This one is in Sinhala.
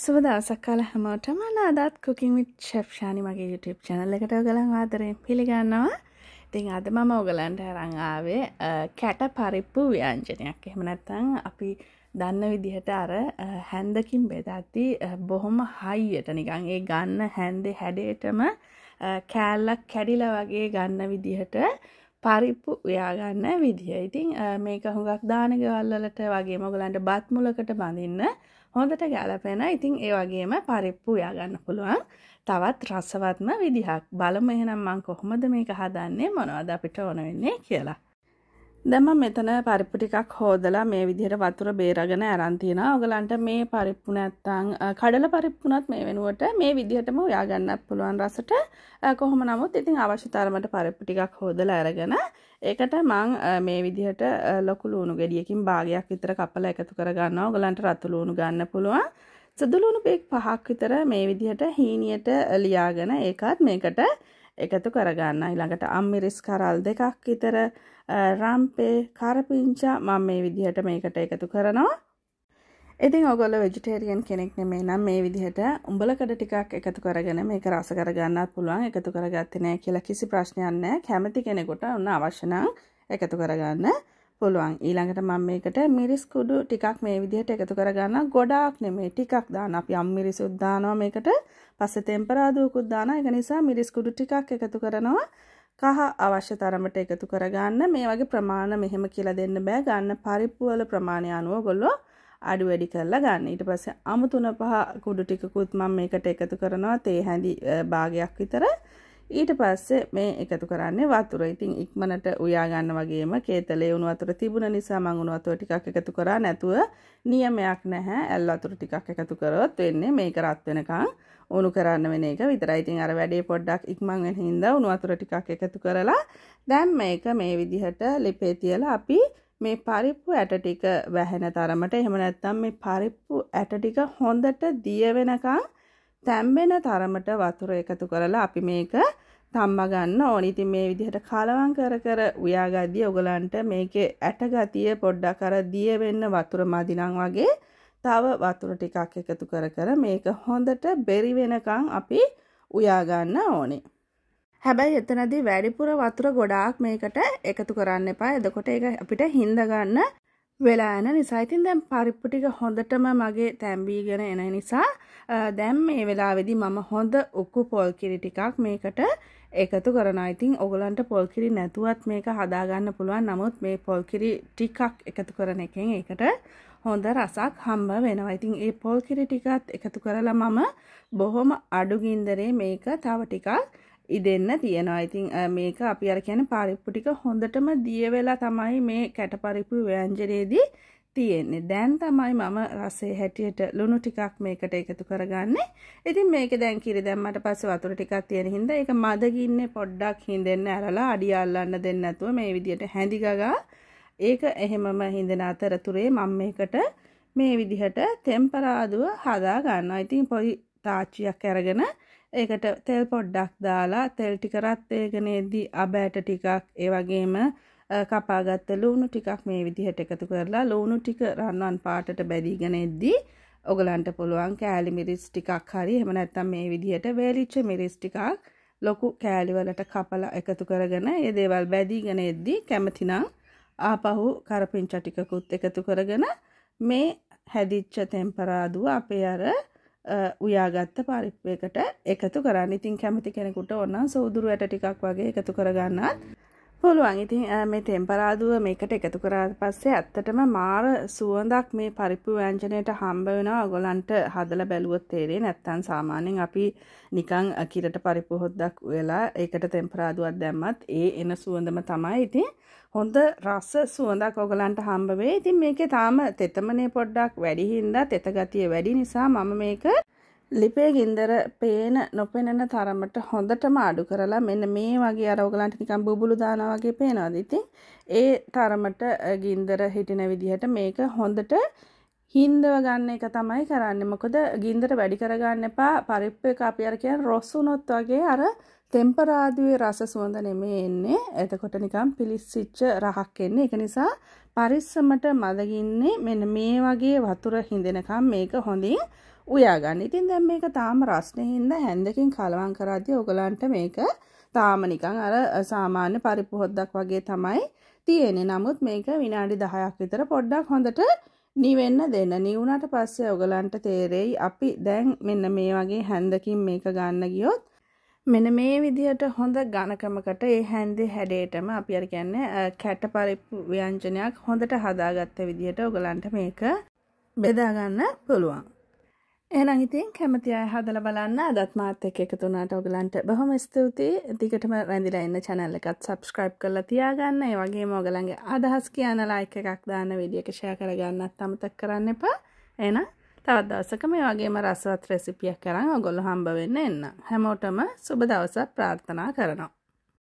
සුබ දවසක් කාල හැමෝටම අනාදත් කුකින් විත් ශෙප්ෂානි මගේ YouTube channel එකට ඔයගලන් ආදරයෙන් පිළිගන්නවා. ඉතින් අද මම ඔයගලන්ට අරන් ආවේ කැට පරිප්පු ව්‍යංජනයක්. එහෙම නැත්නම් අපි දන්න විදිහට අර හැන්දකින් බෙදද්දි බොහොම හයියට නිකන් ඒ ගන්න හැන්දේ හැඩයටම කෑල්ලක් කැඩිලා වගේ ගන්න විදිහට පරිප්පු උයාගන්න විදිහ. ඉතින් මේක හුඟක් දාන ගෙවල් වලට වගේ මොගලන්ට බත් මුලකට බඳින්න හොඳට ගැලපෙන ඉතින් ඒ වගේම පරිප්පු යාගන්න පුළුවන් තවත් රසවත්ම විදිහක් බලම එහෙනම් මං කොහොමද මේක හදන්නේ මොනවද අපිට ඕන වෙන්නේ කියලා දැන් මම මෙතන පරිප්පු ටිකක් හොදලා මේ විදිහට වතුර බේරගෙන අරන් තිනවා. ඔයගලන්ට මේ පරිප්පු නැත්තම් කඩල පරිප්පුණත් මේ වෙනුවට මේ විදිහටම හොයා ගන්නත් පුළුවන් රසට. කොහොම නමුත් ඉතින් අවශ්‍ය තරමට පරිප්පු ටිකක් හොදලා අරගෙන ඒකට මං මේ විදිහට ලොකු ලුණු ගෙඩියකින් භාගයක් විතර කපලා එකතු කරගන්නවා. ඔයගලන්ට රතු ලුණු ගන්න පුළුවන්. සුදු ලුණු පහක් විතර මේ විදිහට හීනියට ලියාගෙන ඒකත් මේකට එකතු කරගන්න ඊළඟට අම්මිරිස් කරල් දෙකක් විතර රම්පේ කරපිංචා මම මේ විදිහට මේකට එකතු කරනවා ඉතින් ඔගොල වෙජිටේරියන් කෙනෙක් නෙමේ නම් මේ විදිහට උඹලකඩ ටිකක් එකතු කරගෙන මේක රස කරගන්නත් පුළුවන් එකතු කරගත්තේ නෑ කියලා කිසි ප්‍රශ්නයක් නෑ කැමති කෙනෙකුට ඔන්න අවශ්‍ය නම් එකතු කරගන්න පුළුවන් ඊළඟට මම මේකට මිරිස් කුඩු ටිකක් මේ විදිහට එකතු කරගන්න ගොඩාක් නෙමෙයි ටිකක් දාන්න අපි යම් මිරිසුත් දානවා මේකට පස්සේ තෙම්පරාදුවකුත් දානවා ඒක නිසා මිරිස් කුඩු ටිකක් එකතු කරනවා කහ අවශ්‍ය තරමට එකතු කරගන්න මේ වගේ ප්‍රමාණ මෙහෙම කියලා දෙන්න බෑ ගන්න පරිප්පු වල ප්‍රමාණය අනුව ඔයගොල්ලෝ අඩු වැඩි කරලා ගන්න ඊට පස්සේ අමු තුන පහ කුඩු ටිකකුත් මම මේකට එකතු කරනවා තේ හැඳි භාගයක් විතර ඊට පස්සේ මේ එකතු කරන්නේ වතුර. ඉතින් ඉක්මනට උයා ගන්න වගේම කේතලේ උණු වතුර තිබුණ නිසා මම උණු වතුර ටිකක් එකතු කරා නැතුව නියමයක් නැහැ. ඇල් වතුර ටිකක් එකතු කරොත් වෙන්නේ මේක රත් වෙනකන් උණු කරන්න වෙන එක විතරයි. ඉතින් අර වැඩේ පොඩ්ඩක් ඉක්මන් වෙන හින්දා උණු වතුර ටිකක් එකතු කරලා දැන් මේක මේ විදිහට ලිපේ තියලා අපි මේ පරිප්පු ඇට ටික වැහෙන තරමට එහෙම නැත්නම් මේ පරිප්පු ඇට ටික හොඳට දිය වෙනකන් තැම්බෙන තරමට වතුර එකතු කරලා අපි මේක තම්ම ගන්න ඕනි. ඉතින් මේ විදිහට කලවම් කර කර උයාගද්දී ඔයගලන්ට මේකේ ඇටගතිය පොඩ්ඩක් අර දිය වෙන්න වතුර මදිනම් වගේ තව වතුර ටිකක් එකතු කර කර මේක හොඳට බෙරි වෙනකන් අපි උයා ගන්න ඕනේ. හැබැයි එතනදී වැඩිපුර වතුර ගොඩාක් මේකට එකතු කරන්න එපා. එතකොට ඒක අපිට හිඳ ගන්න වෙලා යන නිසා ඉතින් දැන් පරිප්පු ටික හොඳටම මගේ තැඹීගෙන එන නිසා දැන් මේ වෙලාවේදී මම හොඳ උකු පොල් කිරි ටිකක් මේකට එකතු කරනවා. ඉතින් ඔයගලන්ට පොල් කිරි නැතුවත් මේක හදාගන්න පුළුවන්. නමුත් මේ පොල් කිරි ටිකක් එකතු කරන එකෙන් ඒකට හොඳ රසක් හම්බ වෙනවා. ඉතින් මේ පොල් කිරි ටිකත් එකතු කරලා මම බොහොම අඩු ගින්දරේ මේක තව ටිකක් ඉදෙන්න තියෙනවා ඉතින් මේක අපි අර කියන පරිප්පු ටික හොඳටම දිය වෙලා තමයි මේ කැටපරිප්පු ව්‍යංජනයේදී තියෙන්නේ දැන් තමයි මම රසේ හැටියට ලුණු ටිකක් මේකට එකතු කරගන්නේ ඉතින් මේක දැන් කිරි දැම්මට පස්සේ වතුර ටිකක් තියෙන හින්දා ඒක මදගින්නේ පොඩ්ඩක් හින්දෙන්න ඇරලා අඩිය අල්ලන්න දෙන්න නැතුව මේ විදියට හැඳි ගගා ඒක එහෙමම හින්දෙන අතරතුරේ මම මේකට මේ විදිහට තෙම්පරාදුව හදා ගන්නවා ඉතින් පොඩි තාච්චියක් අරගෙන ඒකට තෙල් පොඩ්ඩක් දාලා තෙල් ටික රත් වේගනේදී අබෑට ටිකක් ඒ වගේම කපාගත්ත ලුණු ටිකක් මේ විදිහට එකතු කරලා ලුණු ටික රන්වන් පාටට බැදීගෙන එද්දී ඔයගලන්ට පුළුවන් කෑලි මිරිස් ටිකක් හරි එහෙම නැත්නම් මේ විදිහට වේලිච්ච මිරිස් ටිකක් ලොකු කෑලි වලට කපලා එකතු කරගෙන මේ දේවල් බැදීගෙන එද්දී කැමතිනම් ආපහු කරපිංචා ටිකකුත් එකතු කරගෙන මේ හැදිච්ච තෙම්පරාදුව අපේ අර උයාගත්ත පරිප්පයකට එකතු කරන්න ඉතින් කැමති කෙනෙකුට ඔන්න සූදුරු ඇට ටිකක් වගේ එකතු කරගන්නත් පුළුවන් ඉතින් මේ තෙම්පරාදුව මේකට එකතු කරාට පස්සේ ඇත්තටම මාර සුවඳක් මේ පරිප්පු ව්‍යංජනයට හම්බ වෙනවා ඔයගොල්ලන්ට හදලා බැලුවොත් තේරෙන්නේ නැත්තම් සාමාන්‍යයෙන් අපි නිකන් කිරට පරිප්පු හොද්දක් වෙලා ඒකට තෙම්පරාදුවක් දැම්මත් ඒ එන සුවඳම තමයි ඉතින් හොඳ රස සුවඳක් ඔයගොල්ලන්ට හම්බ වෙයි. ඉතින් මේකේ තාම තෙතමනේ පොඩ්ඩක් වැඩි හින්දා තෙත ගතිය වැඩි නිසා මම මේක ලිපේ ගින්දර පේන නොපෙනෙන තරමට හොඳටම අඩු කරලා මෙන්න මේ වගේ අර ඔයගලන්ට නිකන් බුබුලු දානවා වගේ පේනවාද ඉතින් ඒ තරමට ගින්දර හිටින විදිහට මේක හොඳට හින්දව ගන්න එක තමයි කරන්නේ මොකද ගින්දර වැඩි කරගන්න එපා පරිප්පු එක අපි අර කියන රොස් වුණොත් වගේ අර තෙම්පරාදුවේ රස සුවඳ නෙමේ එන්නේ එතකොට නිකන් පිලිස්සිච්ච රහක් එන්නේ ඒක නිසා පරිස්සමට මදගින්නේ මෙන්න මේ වගේ වතුර හිඳෙනකම් මේක හොඳින් උයාගන්න ඉතින් දැම් මේක තාම රස්නයහින්ද හැන්දකින් කලවන් කරාදී ඔගලන්ට මේක තාම නිකං අර සාමාන්‍ය පරිපුහොද්දක් වගේ තමයි තියෙනෙ නමුත් මේක විනාඩි දහයක් විතර පොඩ්ඩක් හොඳට නිවෙන්න දෙන්න නිවුණට පස්සේ ඔගලන්ට තේරෙයි අපි දැන් මෙන්න මේ වගේ හැන්දකින් මේක ගන්න ගියොත් මෙන මේ විදිහට හොඳ ගණකමකට ඒ හැන්දි හැඩේටම අපි අර කියන්නේ කැට පරිප්පු ව්‍යංජනයක් හොඳට හදාගත්ත විදිහට ඔයගලන්ට මේක බෙදා ගන්න පුළුවන්. එහෙනම් ඉතින් කැමති අය හදලා බලන්න අදත් මාත් එක්ක එකතු වුණාට ඔයගලන්ට බොහොම ස්තුතියි. දිගටම රැඳිලා ඉන්න channel එකත් subscribe කරලා තියාගන්න. ඒ වගේම ඔයගලන්ගේ අදහස් කියන like එකක් දාන්න වීඩියෝ එක share කරගන්නත් අමතක කරන්න එපා. එහෙනම් තවත් දවසක මේ වගේම රසවත් රෙසිපියක් කරන් ඔයගොල්ලෝ හම්බ වෙන්න එන්න. හැමෝටම සුබ දවසක් ප්‍රාර්ථනා කරනවා.